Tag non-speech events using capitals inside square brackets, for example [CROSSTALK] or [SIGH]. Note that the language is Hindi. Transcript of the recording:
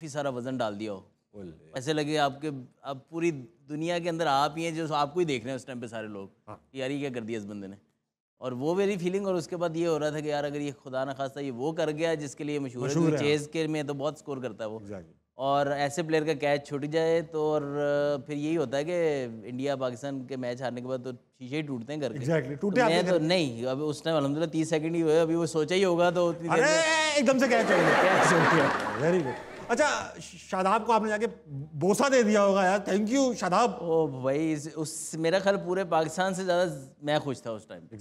काफ़ी सारा वजन डाल दिया हो ऐसे लगे आपके आप पूरी दुनिया के अंदर आप ही हैं जो आपको ही देख रहे हैं उस टाइम पे सारे लोग हाँ। यार ये क्या कर दिया इस बंदे ने और वो मेरी फीलिंग और उसके बाद ये हो रहा था कि यार अगर ये खुदा ना खासा ये वो कर गया जिसके लिए मशहूर है, चेज के तो हाँ। में तो बहुत स्कोर करता है वो और ऐसे प्लेयर का कैच छुट जाए तो और फिर यही होता है कि इंडिया पाकिस्तान के मैच हारने के बाद तो शीशे ही टूटते हैं घर के exactly. तो टूटे तो तो नहीं अब उस टाइम अलहमदिल्ला तीस सेकंड ही हुए अभी वो सोचा ही होगा तो एकदम से कैच हो वेरी गुड [LAUGHS] अच्छा शादाब को आपने जाके बोसा दे दिया होगा यार थैंक यू शादाब ओ भाई उस मेरा ख्याल पूरे पाकिस्तान से ज़्यादा मैं खुश था उस टाइम